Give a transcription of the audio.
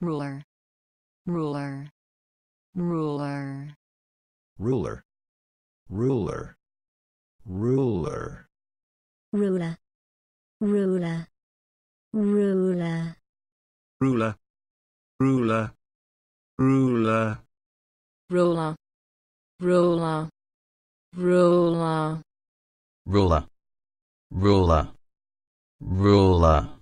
ruler ruler ruler ruler ruler ruler ruler ruler ruler ruler ruler ruler ruler ruler ruler ruler ruler ruler